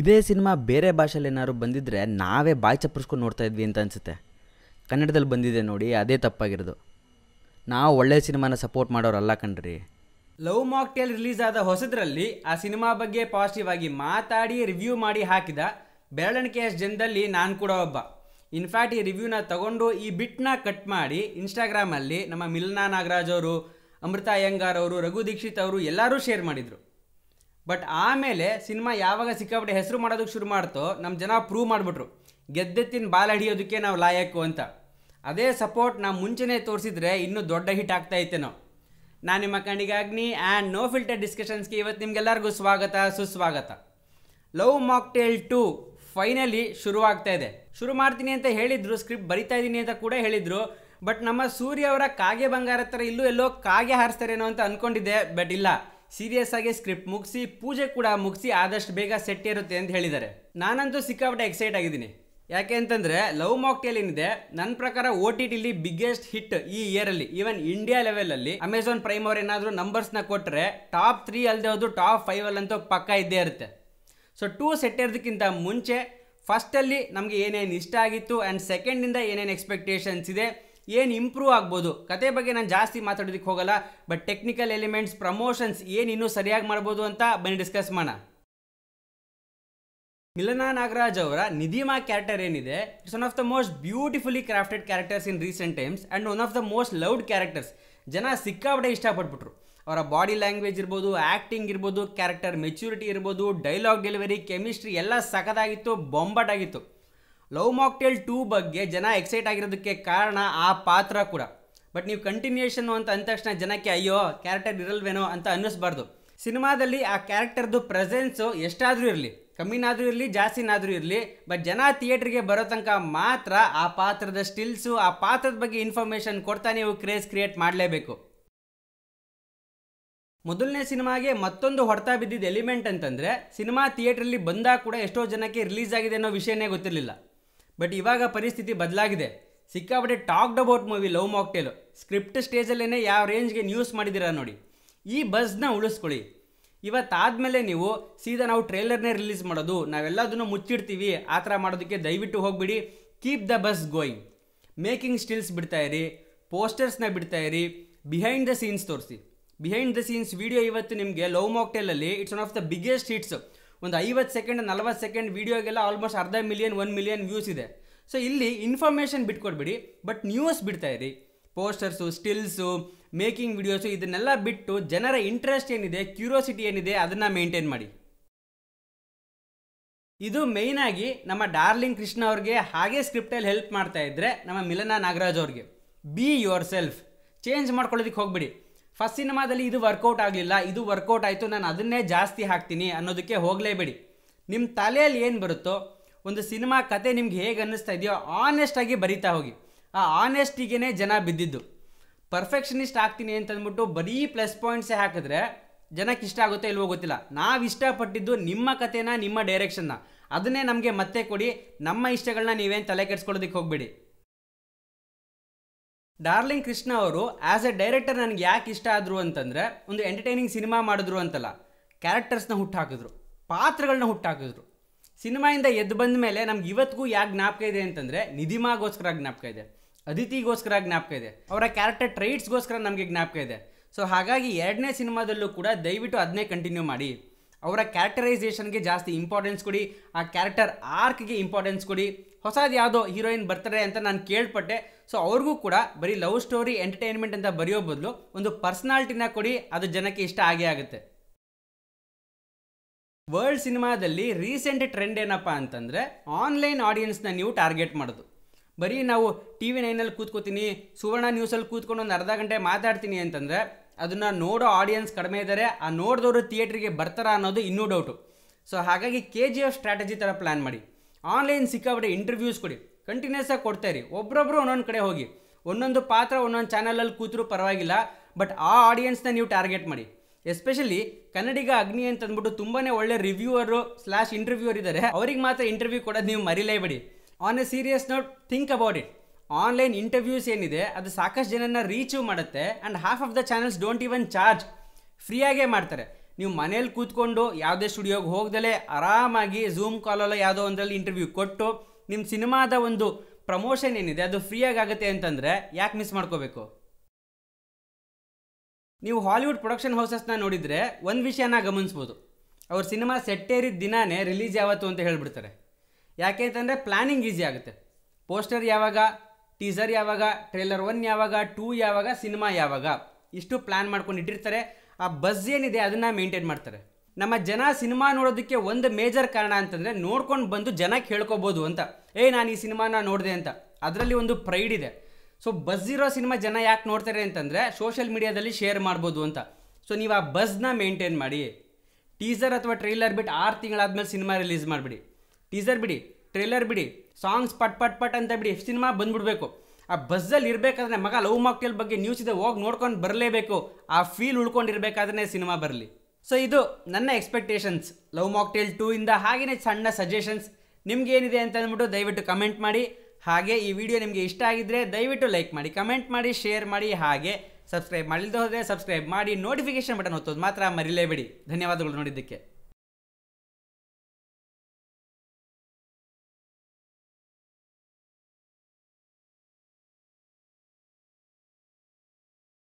ಇದೇ ಸಿನಿಮಾ ಬೇರೆ ಭಾಷೆಯಲ್ಲಿ ಏನಾದ್ರು ಬಂದಿದ್ದರೆ ನಾವೇ ಬಾಯಿ ಚಪ್ಪರ್ಸ್ಕೊಂಡು ನೋಡ್ತಾ ಇದ್ವಿ ಅಂತ ಅನಿಸುತ್ತೆ ಕನ್ನಡದಲ್ಲಿ ಬಂದಿದೆ ನೋಡಿ ಅದೇ ತಪ್ಪಾಗಿರೋದು ನಾವು ಒಳ್ಳೆಯ ಸಿನಿಮಾನ ಸಪೋರ್ಟ್ ಮಾಡೋರಲ್ಲ ಕಣ್ರಿ ಲವ್ ಟೇಲ್ ರಿಲೀಸ್ ಆದ ಹೊಸದ್ರಲ್ಲಿ ಆ ಸಿನಿಮಾ ಬಗ್ಗೆ ಪಾಸಿಟಿವ್ ಆಗಿ ಮಾತಾಡಿ ರಿವ್ಯೂ ಮಾಡಿ ಹಾಕಿದ ಎಸ್ ಜನದಲ್ಲಿ ನಾನು ಕೂಡ ಒಬ್ಬ ಇನ್ಫ್ಯಾಕ್ಟ್ ಈ ರಿವ್ಯೂನ ತಗೊಂಡು ಈ ಬಿಟ್ನ ಕಟ್ ಮಾಡಿ ಇನ್ಸ್ಟಾಗ್ರಾಮಲ್ಲಿ ನಮ್ಮ ಮಿಲ್ನಾ ನಾಗರಾಜ್ ಅವರು ಅಮೃತ ಅಯ್ಯಂಗಾರ್ ಅವರು ರಘು ದೀಕ್ಷಿತ್ ಅವರು ಎಲ್ಲರೂ ಶೇರ್ ಮಾಡಿದರು ಬಟ್ ಆಮೇಲೆ ಸಿನಿಮಾ ಯಾವಾಗ ಸಿಕ್ಕಾಪಟ್ಟೆ ಹೆಸರು ಮಾಡೋದಕ್ಕೆ ಶುರು ಮಾಡ್ತೋ ನಮ್ಮ ಜನ ಪ್ರೂವ್ ಮಾಡಿಬಿಟ್ರು ಗೆದ್ದೆತ್ತಿನ ಬಾಲ್ ಹಿಡಿಯೋದಕ್ಕೆ ನಾವು ಲಾಯಕ್ಕು ಅಂತ ಅದೇ ಸಪೋರ್ಟ್ ನಾವು ಮುಂಚೆನೇ ತೋರಿಸಿದ್ರೆ ಇನ್ನೂ ದೊಡ್ಡ ಹಿಟ್ ಆಗ್ತಾ ನಾವು ನಾನು ನಿಮ್ಮ ಕಣ್ಣಿಗಾಗ್ನಿ ಆ್ಯಂಡ್ ನೋ ಫಿಲ್ಟರ್ ಡಿಸ್ಕಷನ್ಸ್ಗೆ ಇವತ್ತು ನಿಮ್ಗೆಲ್ಲರಿಗೂ ಸ್ವಾಗತ ಸುಸ್ವಾಗತ ಲವ್ ಟೇಲ್ ಟು ಫೈನಲಿ ಶುರುವಾಗ್ತಾ ಇದೆ ಶುರು ಮಾಡ್ತೀನಿ ಅಂತ ಹೇಳಿದರು ಸ್ಕ್ರಿಪ್ಟ್ ಬರಿತಾ ಇದ್ದೀನಿ ಅಂತ ಕೂಡ ಹೇಳಿದರು ಬಟ್ ನಮ್ಮ ಸೂರ್ಯ ಅವರ ಕಾಗೆ ಬಂಗಾರ ಥರ ಇಲ್ಲೂ ಎಲ್ಲೋ ಕಾಗೆ ಹಾರಿಸ್ತಾರೇನೋ ಅಂತ ಅಂದ್ಕೊಂಡಿದ್ದೆ ಬಟ್ ಇಲ್ಲ ಸೀರಿಯಸ್ ಆಗಿ ಸ್ಕ್ರಿಪ್ಟ್ ಮುಗಿಸಿ ಪೂಜೆ ಕೂಡ ಮುಗಿಸಿ ಆದಷ್ಟು ಬೇಗ ಸೆಟ್ ಇರುತ್ತೆ ಅಂತ ಹೇಳಿದ್ದಾರೆ ನಾನಂತೂ ಸಿಕ್ಕಾಪಟ್ಟೆ ಎಕ್ಸೈಟ್ ಆಗಿದ್ದೀನಿ ಯಾಕೆ ಅಂತಂದರೆ ಲವ್ ಮಾಕ್ಟೇಲ್ ಏನಿದೆ ನನ್ನ ಪ್ರಕಾರ ಓ ಟಿ ಟಿಲಿ ಬಿಗ್ಗೆಸ್ಟ್ ಹಿಟ್ ಈ ಇಯರಲ್ಲಿ ಈವನ್ ಇಂಡಿಯಾ ಲೆವೆಲಲ್ಲಿ ಅಮೆಝಾನ್ ಪ್ರೈಮ್ ಅವ್ರು ಏನಾದರೂ ನಂಬರ್ಸ್ನ ಕೊಟ್ಟರೆ ಟಾಪ್ ತ್ರೀ ಅಲ್ಲದೆ ಹೋದ್ರು ಟಾಪ್ ಫೈವ್ ಅಲ್ಲಂತೂ ಪಕ್ಕ ಇದ್ದೇ ಇರುತ್ತೆ ಸೊ ಟೂ ಸೆಟ್ ಇರೋದಕ್ಕಿಂತ ಮುಂಚೆ ಫಸ್ಟಲ್ಲಿ ನಮಗೆ ಏನೇನು ಇಷ್ಟ ಆಗಿತ್ತು ಆ್ಯಂಡ್ ಸೆಕೆಂಡಿಂದ ಏನೇನು ಎಕ್ಸ್ಪೆಕ್ಟೇಷನ್ಸ್ ಇದೆ ಏನು ಇಂಪ್ರೂವ್ ಆಗ್ಬೋದು ಕತೆ ಬಗ್ಗೆ ನಾನು ಜಾಸ್ತಿ ಮಾತಾಡೋದಕ್ಕೆ ಹೋಗಲ್ಲ ಬಟ್ ಟೆಕ್ನಿಕಲ್ ಎಲಿಮೆಂಟ್ಸ್ ಪ್ರಮೋಷನ್ಸ್ ಏನು ಇನ್ನೂ ಸರಿಯಾಗಿ ಮಾಡ್ಬೋದು ಅಂತ ಬನ್ನಿ ಡಿಸ್ಕಸ್ ಮಾಡೋಣ ಮಿಲನಾ ನಾಗರಾಜ್ ಅವರ ನಿಧಿಮಾ ಕ್ಯಾರೆಕ್ಟರ್ ಏನಿದೆ it's one of the most beautifully crafted characters in recent times and one of the most loved characters ಜನ ಸಿಕ್ಕಾಪಟ್ಟೆ ಇಷ್ಟಪಟ್ಬಿಟ್ರು ಅವರ ಬಾಡಿ ಲ್ಯಾಂಗ್ವೇಜ್ ಇರ್ಬೋದು ಆ್ಯಕ್ಟಿಂಗ್ ಇರ್ಬೋದು ಕ್ಯಾರೆಕ್ಟರ್ ಮೆಚ್ಯೂರಿಟಿ ಇರ್ಬೋದು ಡೈಲಾಗ್ ಡೆಲಿವರಿ ಕೆಮಿಸ್ಟ್ರಿ ಎಲ್ಲ ಸಖತ್ತಾಗಿತ್ತು ಬೊಂಬಾಟಾಗಿತ್ತು ಲವ್ ಮಾಕ್ಟೇಲ್ ಟೂ ಬಗ್ಗೆ ಜನ ಎಕ್ಸೈಟ್ ಆಗಿರೋದಕ್ಕೆ ಕಾರಣ ಆ ಪಾತ್ರ ಕೂಡ ಬಟ್ ನೀವು ಕಂಟಿನ್ಯೂಷನ್ ಅಂತ ಅಂದ ತಕ್ಷಣ ಜನಕ್ಕೆ ಅಯ್ಯೋ ಕ್ಯಾರೆಕ್ಟರ್ ಇರಲ್ವೇನೋ ಅಂತ ಅನ್ನಿಸ್ಬಾರ್ದು ಸಿನಿಮಾದಲ್ಲಿ ಆ ಕ್ಯಾರೆಕ್ಟರ್ದು ಪ್ರೆಸೆನ್ಸು ಎಷ್ಟಾದರೂ ಇರಲಿ ಕಮ್ಮಿನಾದರೂ ಇರಲಿ ಜಾಸ್ತಿನಾದರೂ ಇರಲಿ ಬಟ್ ಜನ ಥಿಯೇಟ್ರಿಗೆ ಬರೋ ತನಕ ಮಾತ್ರ ಆ ಪಾತ್ರದ ಸ್ಟಿಲ್ಸು ಆ ಪಾತ್ರದ ಬಗ್ಗೆ ಇನ್ಫಾರ್ಮೇಷನ್ ಕೊಡ್ತಾ ನೀವು ಕ್ರೇಜ್ ಕ್ರಿಯೇಟ್ ಮಾಡಲೇಬೇಕು ಮೊದಲನೇ ಸಿನಿಮಾಗೆ ಮತ್ತೊಂದು ಹೊಡೆತ ಬಿದ್ದಿದ್ದ ಎಲಿಮೆಂಟ್ ಅಂತಂದರೆ ಸಿನಿಮಾ ಥಿಯೇಟ್ರಲ್ಲಿ ಬಂದಾಗ ಕೂಡ ಎಷ್ಟೋ ಜನಕ್ಕೆ ರಿಲೀಸ್ ಆಗಿದೆ ಅನ್ನೋ ವಿಷಯನೇ ಗೊತ್ತಿರಲಿಲ್ಲ ಬಟ್ ಇವಾಗ ಪರಿಸ್ಥಿತಿ ಬದಲಾಗಿದೆ ಸಿಕ್ಕಾಪಟ್ಟೆ talked about movie love mocktail script ಸ್ಟೇಜಲ್ಲೇ ಯಾವ ರೇಂಜ್ಗೆ ನ್ಯೂಸ್ ಮಾಡಿದ್ದೀರಾ ನೋಡಿ ಈ ಬಸ್ನ ಉಳಿಸ್ಕೊಳ್ಳಿ ಇವತ್ತಾದಮೇಲೆ ನೀವು ಸೀದಾ ನಾವು ಟ್ರೇಲರ್ನೇ ರಿಲೀಸ್ ಮಾಡೋದು ನಾವೆಲ್ಲದನ್ನು ಮುಚ್ಚಿಡ್ತೀವಿ ಆ ಥರ ಮಾಡೋದಕ್ಕೆ ದಯವಿಟ್ಟು ಹೋಗಿಬಿಡಿ keep the bus going making stills ಬಿಡ್ತಾ ಇರಿ ಪೋಸ್ಟರ್ಸ್ನ ಬಿಡ್ತಾ ಇರಿ ಬಿಹೈಂಡ್ ದ ಸೀನ್ಸ್ ತೋರಿಸಿ ಬಿಹೈಂಡ್ ದ ಸೀನ್ಸ್ ವಿಡಿಯೋ ಇವತ್ತು ನಿಮಗೆ ಲವ್ ಮಾಕ್ಟೇಲಲ್ಲಿ it's one of the biggest hits ಒಂದು ಐವತ್ತು ಸೆಕೆಂಡ್ ನಲ್ವತ್ತು ಸೆಕೆಂಡ್ ವೀಡಿಯೋಗೆಲ್ಲ ಆಲ್ಮೋಸ್ಟ್ ಅರ್ಧ ಮಿಲಿಯನ್ ಒನ್ ಮಿಲಿಯನ್ ವ್ಯೂಸ್ ಇದೆ ಸೊ ಇಲ್ಲಿ ಇನ್ಫಾರ್ಮೇಷನ್ ಬಿಟ್ಕೊಡ್ಬಿಡಿ ಬಟ್ ನ್ಯೂಸ್ ಬಿಡ್ತಾ ಇರಿ ಪೋಸ್ಟರ್ಸು ಸ್ಟಿಲ್ಸು ಮೇಕಿಂಗ್ ವಿಡಿಯೋಸು ಇದನ್ನೆಲ್ಲ ಬಿಟ್ಟು ಜನರ ಇಂಟ್ರೆಸ್ಟ್ ಏನಿದೆ ಕ್ಯೂರಿಯಾಸಿಟಿ ಏನಿದೆ ಅದನ್ನು ಮೇಂಟೈನ್ ಮಾಡಿ ಇದು ಆಗಿ ನಮ್ಮ ಡಾರ್ಲಿಂಗ್ ಕೃಷ್ಣ ಅವ್ರಿಗೆ ಹಾಗೆ ಸ್ಕ್ರಿಪ್ಟಲ್ಲಿ ಹೆಲ್ಪ್ ಮಾಡ್ತಾ ಇದ್ದರೆ ನಮ್ಮ ಮಿಲನಾ ನಾಗರಾಜ್ ಅವ್ರಿಗೆ ಬಿ ಯುವರ್ ಸೆಲ್ಫ್ ಚೇಂಜ್ ಮಾಡ್ಕೊಳ್ಳೋದಕ್ಕೆ ಹೋಗ್ಬಿಡಿ ಫಸ್ಟ್ ಸಿನಿಮಾದಲ್ಲಿ ಇದು ವರ್ಕೌಟ್ ಆಗಲಿಲ್ಲ ಇದು ವರ್ಕೌಟ್ ಆಯಿತು ನಾನು ಅದನ್ನೇ ಜಾಸ್ತಿ ಹಾಕ್ತೀನಿ ಅನ್ನೋದಕ್ಕೆ ಹೋಗಲೇಬೇಡಿ ನಿಮ್ಮ ತಲೆಯಲ್ಲಿ ಏನು ಬರುತ್ತೋ ಒಂದು ಸಿನಿಮಾ ಕತೆ ನಿಮ್ಗೆ ಹೇಗೆ ಅನ್ನಿಸ್ತಾ ಇದೆಯೋ ಆನೆಸ್ಟಾಗಿ ಬರಿತಾ ಹೋಗಿ ಆ ಆನೆಸ್ಟಿಗೆ ಜನ ಬಿದ್ದಿದ್ದು ಪರ್ಫೆಕ್ಷನಿಸ್ಟ್ ಆಗ್ತೀನಿ ಅಂತಂದ್ಬಿಟ್ಟು ಬರೀ ಪ್ಲಸ್ ಪಾಯಿಂಟ್ಸೇ ಹಾಕಿದ್ರೆ ಜನಕ್ಕೆ ಇಷ್ಟ ಆಗುತ್ತೋ ಇಲ್ವೋ ಗೊತ್ತಿಲ್ಲ ನಾವು ಇಷ್ಟಪಟ್ಟಿದ್ದು ನಿಮ್ಮ ಕಥೆನ ನಿಮ್ಮ ಡೈರೆಕ್ಷನ್ನ ಅದನ್ನೇ ನಮಗೆ ಮತ್ತೆ ಕೊಡಿ ನಮ್ಮ ಇಷ್ಟಗಳನ್ನ ನೀವೇನು ತಲೆ ಕೆಡಿಸ್ಕೊಳ್ಳೋದಕ್ಕೆ ಹೋಗಬೇಡಿ ಡಾರ್ಲಿಂಗ್ ಕೃಷ್ಣ ಅವರು ಆ್ಯಸ್ ಎ ಡೈರೆಕ್ಟರ್ ನನಗೆ ಯಾಕೆ ಇಷ್ಟ ಆದರು ಅಂತಂದರೆ ಒಂದು ಎಂಟರ್ಟೈನಿಂಗ್ ಸಿನಿಮಾ ಮಾಡಿದ್ರು ಅಂತಲ್ಲ ಕ್ಯಾರೆಕ್ಟರ್ಸ್ನ ಹುಟ್ಟಾಕಿದ್ರು ಪಾತ್ರಗಳನ್ನ ಹುಟ್ಟಾಕಿದ್ರು ಸಿನಿಮಾಯಿಂದ ಎದ್ದು ಬಂದ ಮೇಲೆ ನಮ್ಗೆ ಇವತ್ತಿಗೂ ಯಾಕೆ ಜ್ಞಾಪಕ ಇದೆ ಅಂತಂದರೆ ನಿಧಿಮಾಗೋಸ್ಕರ ಜ್ಞಾಪಕ ಇದೆ ಅದಿತಿಗೋಸ್ಕರ ಜ್ಞಾಪಕ ಇದೆ ಅವರ ಕ್ಯಾರೆಕ್ಟರ್ ಟ್ರೈಟ್ಸ್ಗೋಸ್ಕರ ನಮಗೆ ಜ್ಞಾಪಕ ಇದೆ ಸೊ ಹಾಗಾಗಿ ಎರಡನೇ ಸಿನಿಮಾದಲ್ಲೂ ಕೂಡ ದಯವಿಟ್ಟು ಅದನ್ನೇ ಕಂಟಿನ್ಯೂ ಮಾಡಿ ಅವರ ಕ್ಯಾರೆಕ್ಟರೈಸೇಷನ್ಗೆ ಜಾಸ್ತಿ ಇಂಪಾರ್ಟೆನ್ಸ್ ಕೊಡಿ ಆ ಕ್ಯಾರೆಕ್ಟರ್ ಆರ್ಕ್ಗೆ ಇಂಪಾರ್ಟೆನ್ಸ್ ಕೊಡಿ ಹೊಸದು ಯಾವುದೋ ಹೀರೋಯಿನ್ ಬರ್ತಾರೆ ಅಂತ ನಾನು ಕೇಳ್ಪಟ್ಟೆ ಸೊ ಅವ್ರಿಗೂ ಕೂಡ ಬರೀ ಲವ್ ಸ್ಟೋರಿ ಎಂಟರ್ಟೈನ್ಮೆಂಟ್ ಅಂತ ಬರೆಯೋ ಬದಲು ಒಂದು ಪರ್ಸ್ನಾಲ್ಟಿನ ಕೊಡಿ ಅದು ಜನಕ್ಕೆ ಇಷ್ಟ ಆಗೇ ಆಗುತ್ತೆ ವರ್ಲ್ಡ್ ಸಿನಿಮಾದಲ್ಲಿ ರೀಸೆಂಟ್ ಟ್ರೆಂಡ್ ಏನಪ್ಪ ಅಂತಂದರೆ ಆನ್ಲೈನ್ ಆಡಿಯನ್ಸ್ನ ನೀವು ಟಾರ್ಗೆಟ್ ಮಾಡೋದು ಬರೀ ನಾವು ಟಿ ವಿ ನೈನಲ್ಲಿ ಕೂತ್ಕೋತೀನಿ ಸುವರ್ಣ ನ್ಯೂಸಲ್ಲಿ ಕೂತ್ಕೊಂಡು ಒಂದು ಅರ್ಧ ಗಂಟೆ ಮಾತಾಡ್ತೀನಿ ಅಂತಂದರೆ ಅದನ್ನು ನೋಡೋ ಆಡಿಯನ್ಸ್ ಕಡಿಮೆ ಇದ್ದಾರೆ ಆ ನೋಡಿದವರು ಥಿಯೇಟ್ರಿಗೆ ಬರ್ತಾರ ಅನ್ನೋದು ಇನ್ನೂ ಡೌಟು ಸೊ ಹಾಗಾಗಿ ಕೆ ಜಿ ಎಫ್ ಸ್ಟ್ರಾಟಜಿ ಥರ ಪ್ಲ್ಯಾನ್ ಮಾಡಿ ಆನ್ಲೈನ್ ಸಿಕ್ಕಾಬಿಡಿ ಇಂಟರ್ವ್ಯೂಸ್ ಕೊಡಿ ಕಂಟಿನ್ಯೂಸ್ ಆಗಿ ಇರಿ ಒಬ್ಬರೊಬ್ಬರು ಒಂದೊಂದು ಕಡೆ ಹೋಗಿ ಒಂದೊಂದು ಪಾತ್ರ ಒಂದೊಂದು ಚಾನಲಲ್ಲಿ ಕೂತರೂ ಪರವಾಗಿಲ್ಲ ಬಟ್ ಆ ಆಡಿಯನ್ಸ್ನ ನೀವು ಟಾರ್ಗೆಟ್ ಮಾಡಿ ಎಸ್ಪೆಷಲಿ ಕನ್ನಡಿಗ ಅಗ್ನಿ ಅಂತ ಅಂದ್ಬಿಟ್ಟು ತುಂಬಾ ಒಳ್ಳೆ ರಿವ್ಯೂವರು ಸ್ಲ್ಯಾಶ್ ಇಂಟರ್ವ್ಯೂವರ್ ಇದ್ದಾರೆ ಅವ್ರಿಗೆ ಮಾತ್ರ ಇಂಟರ್ವ್ಯೂ ಕೊಡೋದು ನೀವು ಮರಿಲೇಬೇಡಿ on a serious note think about it online interviews ಏನಿದೆ ಅದು ಸಾಕಷ್ಟು ಜನನ ರೀಚು ಮಾಡುತ್ತೆ and half of the channels don't even charge ಫ್ರೀಯಾಗೇ ಮಾಡ್ತಾರೆ ನೀವು ಮನೇಲಿ ಕೂತ್ಕೊಂಡು ಯಾವುದೇ ಸ್ಟುಡಿಯೋಗೆ ಹೋಗ್ದಲೇ ಆರಾಮಾಗಿ ಝೂಮ್ ಕಾಲಲ್ಲ ಯಾವುದೋ ಒಂದರಲ್ಲಿ ಇಂಟರ್ವ್ಯೂ ಕೊಟ್ಟು ನಿಮ್ಮ ಸಿನಿಮಾದ ಒಂದು ಪ್ರಮೋಷನ್ ಏನಿದೆ ಅದು ಫ್ರೀಯಾಗಿ ಆಗುತ್ತೆ ಅಂತಂದರೆ ಯಾಕೆ ಮಿಸ್ ಮಾಡ್ಕೋಬೇಕು ನೀವು ಹಾಲಿವುಡ್ ಪ್ರೊಡಕ್ಷನ್ ಹೌಸಸ್ನ ನೋಡಿದರೆ ಒಂದು ವಿಷಯನ ಗಮನಿಸ್ಬೋದು ಅವ್ರ ಸಿನಿಮಾ ಸೆಟ್ಟೇರಿದ ದಿನಾನೇ ರಿಲೀಸ್ ಯಾವತ್ತು ಅಂತ ಹೇಳಿಬಿಡ್ತಾರೆ ಯಾಕೆ ಅಂತಂದರೆ ಪ್ಲ್ಯಾನಿಂಗ್ ಈಸಿ ಆಗುತ್ತೆ ಪೋಸ್ಟರ್ ಯಾವಾಗ ಟೀಸರ್ ಯಾವಾಗ ಟ್ರೇಲರ್ ಒನ್ ಯಾವಾಗ ಟೂ ಯಾವಾಗ ಸಿನಿಮಾ ಯಾವಾಗ ಇಷ್ಟು ಪ್ಲ್ಯಾನ್ ಮಾಡ್ಕೊಂಡು ಇಟ್ಟಿರ್ತಾರೆ ಆ ಬಸ್ ಏನಿದೆ ಅದನ್ನು ಮೇಂಟೈನ್ ಮಾಡ್ತಾರೆ ನಮ್ಮ ಜನ ಸಿನಿಮಾ ನೋಡೋದಕ್ಕೆ ಒಂದು ಮೇಜರ್ ಕಾರಣ ಅಂತಂದರೆ ನೋಡ್ಕೊಂಡು ಬಂದು ಜನ ಕೇಳ್ಕೊಬೋದು ಅಂತ ಏಯ್ ನಾನು ಈ ಸಿನಿಮಾನ ನೋಡಿದೆ ಅಂತ ಅದರಲ್ಲಿ ಒಂದು ಪ್ರೈಡ್ ಇದೆ ಸೊ ಬಸ್ ಇರೋ ಸಿನಿಮಾ ಜನ ಯಾಕೆ ನೋಡ್ತಾರೆ ಅಂತಂದರೆ ಸೋಷಿಯಲ್ ಮೀಡಿಯಾದಲ್ಲಿ ಶೇರ್ ಮಾಡ್ಬೋದು ಅಂತ ಸೊ ನೀವು ಆ ಬಸ್ನ ಮೇಂಟೈನ್ ಮಾಡಿ ಟೀಸರ್ ಅಥವಾ ಟ್ರೈಲರ್ ಬಿಟ್ಟು ಆರು ತಿಂಗಳಾದ್ಮೇಲೆ ಸಿನಿಮಾ ರಿಲೀಸ್ ಮಾಡಿಬಿಡಿ ಟೀಸರ್ ಬಿಡಿ ಟ್ರೇಲರ್ ಬಿಡಿ ಸಾಂಗ್ಸ್ ಪಟ್ ಪಟ್ ಪಟ್ ಅಂತ ಬಿಡಿ ಸಿನಿಮಾ ಬಂದ್ಬಿಡ್ಬೇಕು ಆ ಬಸ್ಸಲ್ಲಿ ಇರಬೇಕಾದ್ರೆ ಮಗ ಲವ್ ಮಾಕ್ಟೇಲ್ ಬಗ್ಗೆ ನ್ಯೂಸ್ ಇದೆ ಹೋಗಿ ನೋಡ್ಕೊಂಡು ಬರಲೇಬೇಕು ಆ ಫೀಲ್ ಉಳ್ಕೊಂಡಿರಬೇಕಾದ್ರೆ ಸಿನಿಮಾ ಬರಲಿ ಸೊ ಇದು ನನ್ನ ಎಕ್ಸ್ಪೆಕ್ಟೇಷನ್ಸ್ ಲವ್ ಮಾಕ್ಟೇಲ್ ಟೂ ಇಂದ ಹಾಗೆಯೇ ಸಣ್ಣ ಸಜೆಷನ್ಸ್ ನಿಮ್ಗೆ ಏನಿದೆ ಅಂತ ಅಂದ್ಬಿಟ್ಟು ದಯವಿಟ್ಟು ಕಮೆಂಟ್ ಮಾಡಿ ಹಾಗೆ ಈ ವಿಡಿಯೋ ನಿಮಗೆ ಇಷ್ಟ ಆಗಿದ್ದರೆ ದಯವಿಟ್ಟು ಲೈಕ್ ಮಾಡಿ ಕಮೆಂಟ್ ಮಾಡಿ ಶೇರ್ ಮಾಡಿ ಹಾಗೆ ಸಬ್ಸ್ಕ್ರೈಬ್ ಮಾಡಿಲ್ಲದೆ ಹೋದರೆ ಸಬ್ಸ್ಕ್ರೈಬ್ ಮಾಡಿ ನೋಟಿಫಿಕೇಷನ್ ಬಟನ್ ಹೊತ್ತೋದು ಮಾತ್ರ ಮರಿಲೇಬೇಡಿ ಧನ್ಯವಾದಗಳು ನೋಡಿದ್ದಕ್ಕೆ